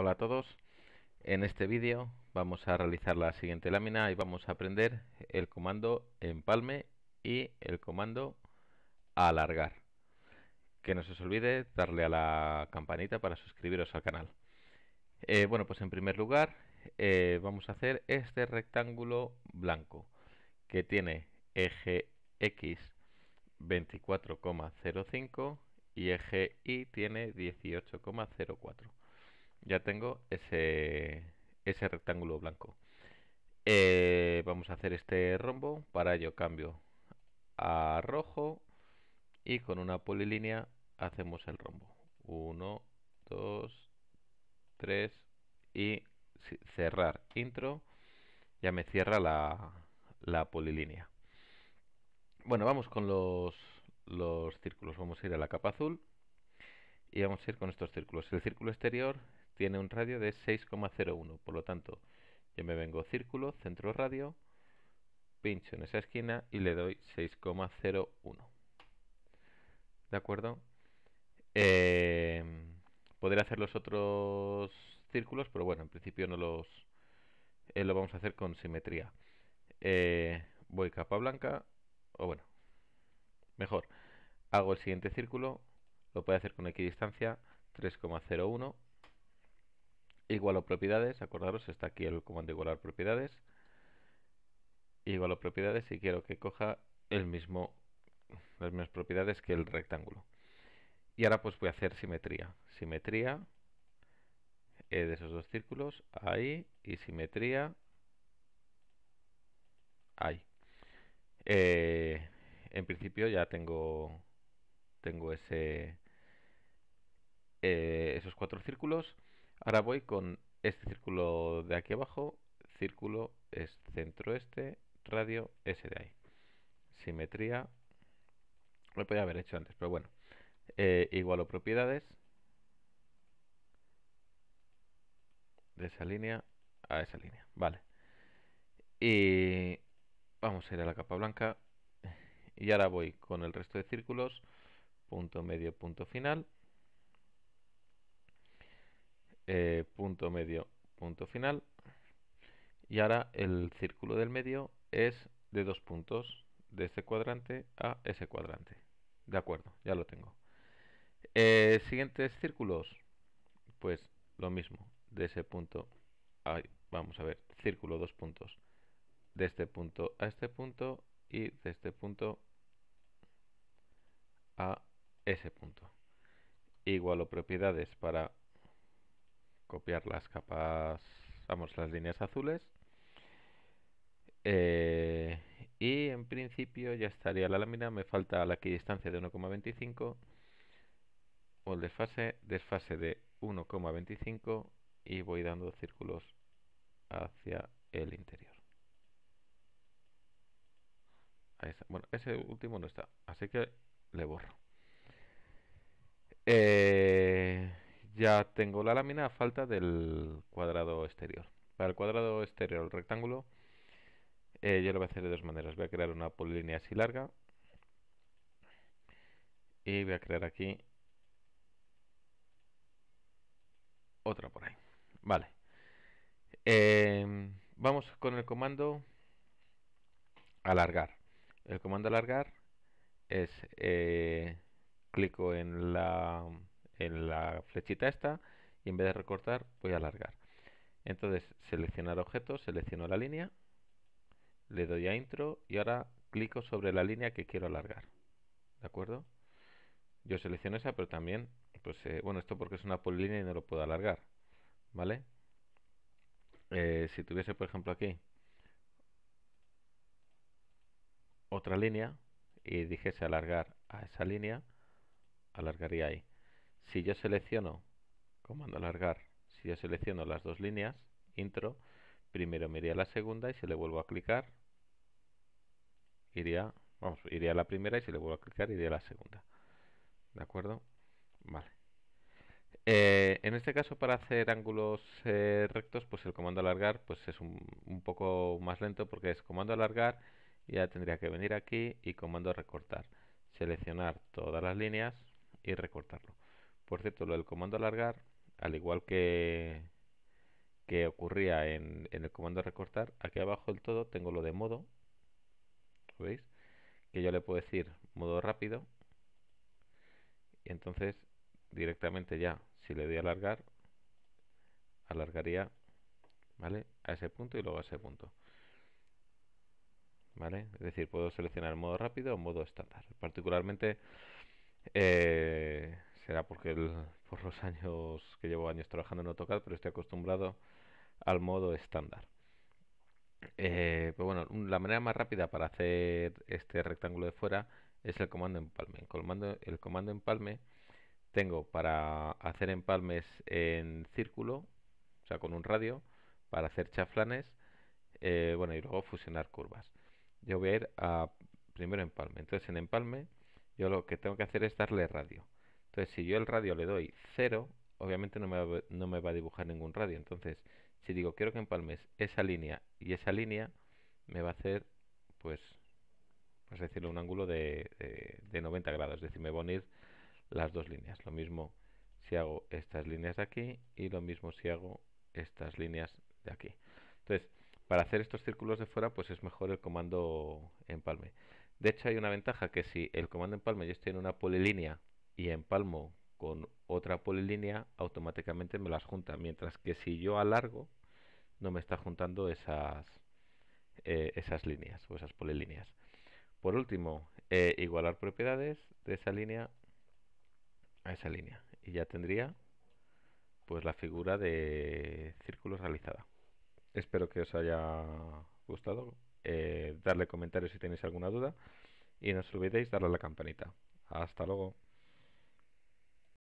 Hola a todos, en este vídeo vamos a realizar la siguiente lámina y vamos a aprender el comando empalme y el comando alargar. Que no se os olvide darle a la campanita para suscribiros al canal. Eh, bueno, pues en primer lugar eh, vamos a hacer este rectángulo blanco que tiene eje X 24,05 y eje Y tiene 18,04 ya tengo ese, ese rectángulo blanco. Eh, vamos a hacer este rombo, para ello cambio a rojo y con una polilínea hacemos el rombo. 1, 2, 3 y cerrar intro. Ya me cierra la, la polilínea. Bueno, vamos con los, los círculos. Vamos a ir a la capa azul y vamos a ir con estos círculos. El círculo exterior tiene un radio de 6,01. Por lo tanto, yo me vengo círculo, centro radio, pincho en esa esquina y le doy 6,01. ¿De acuerdo? Eh, hacer los otros círculos, pero bueno, en principio no los... Eh, lo vamos a hacer con simetría. Eh, voy capa blanca, o bueno, mejor, hago el siguiente círculo, lo puedo hacer con equidistancia, 3,01 igualo propiedades, acordaros, está aquí el comando igualar propiedades, igualo propiedades y quiero que coja el mismo, las mismas propiedades que el rectángulo. Y ahora pues voy a hacer simetría, simetría eh, de esos dos círculos, ahí, y simetría, ahí. Eh, en principio ya tengo, tengo ese, eh, esos cuatro círculos. Ahora voy con este círculo de aquí abajo, círculo es centro este, radio ese de ahí. Simetría, lo podía haber hecho antes, pero bueno. Eh, igualo propiedades de esa línea a esa línea, vale. Y vamos a ir a la capa blanca y ahora voy con el resto de círculos, punto medio, punto final. Eh, punto medio, punto final. Y ahora el círculo del medio es de dos puntos, de este cuadrante a ese cuadrante. De acuerdo, ya lo tengo. Eh, siguientes círculos, pues lo mismo, de ese punto, a, vamos a ver, círculo, dos puntos, de este punto a este punto y de este punto a ese punto. Igualo propiedades para copiar las capas, vamos, las líneas azules. Eh, y en principio ya estaría la lámina, me falta la distancia de 1,25 o el desfase, desfase de 1,25 y voy dando círculos hacia el interior. Bueno, ese último no está, así que le borro. Eh, ya tengo la lámina a falta del cuadrado exterior. Para el cuadrado exterior, el rectángulo, eh, yo lo voy a hacer de dos maneras. Voy a crear una polilínea así larga. Y voy a crear aquí otra por ahí. Vale. Em, vamos con el comando alargar. El comando alargar es... Eh, clico en la en la flechita esta y en vez de recortar voy a alargar. Entonces seleccionar objeto, selecciono la línea, le doy a intro y ahora clico sobre la línea que quiero alargar. ¿De acuerdo? Yo selecciono esa, pero también, pues eh, bueno, esto porque es una polilínea y no lo puedo alargar. ¿Vale? Eh, si tuviese, por ejemplo, aquí otra línea y dijese alargar a esa línea, alargaría ahí. Si yo selecciono, comando alargar, si yo selecciono las dos líneas, intro, primero me iría a la segunda y si le vuelvo a clicar, iría, vamos, iría a la primera y si le vuelvo a clicar, iría a la segunda. ¿De acuerdo? Vale. Eh, en este caso para hacer ángulos eh, rectos, pues el comando alargar pues es un, un poco más lento porque es comando alargar, ya tendría que venir aquí y comando recortar. Seleccionar todas las líneas y recortarlo. Por cierto, lo del comando alargar, al igual que, que ocurría en, en el comando recortar, aquí abajo del todo tengo lo de modo, ¿veis? Que yo le puedo decir modo rápido. Y entonces directamente ya, si le doy alargar, alargaría, ¿vale? A ese punto y luego a ese punto. ¿Vale? Es decir, puedo seleccionar modo rápido o modo estándar. Particularmente, eh, era porque por los años que llevo años trabajando en AutoCAD, pero estoy acostumbrado al modo estándar. Eh, pues bueno, la manera más rápida para hacer este rectángulo de fuera es el comando empalme. El comando, el comando empalme tengo para hacer empalmes en círculo, o sea, con un radio, para hacer chaflanes, eh, bueno, y luego fusionar curvas. Yo voy a ir a primero empalme. Entonces en empalme yo lo que tengo que hacer es darle radio si yo el radio le doy 0, obviamente no me, va, a dibujar ningún radio. Entonces, si digo quiero que empalmes esa línea y esa línea, me va a hacer, pues, es decirlo, un ángulo de, 90 grados. Es decir, me va a unir las dos líneas. Lo mismo si hago estas líneas de aquí y lo mismo si hago estas líneas de aquí. Entonces, para hacer estos círculos de fuera, pues es mejor el comando empalme. De hecho, hay una ventaja que si el comando empalme yo estoy en una polilínea y empalmo con otra polilínea, automáticamente me las junta. Mientras que si yo alargo, no me está juntando esas, eh, esas líneas o esas polilíneas. Por último, eh, igualar propiedades de esa línea a esa línea. Y ya tendría pues la figura de círculo realizada. Espero que os haya gustado. Eh, darle comentarios si tenéis alguna duda. Y no os olvidéis darle a la campanita. Hasta luego.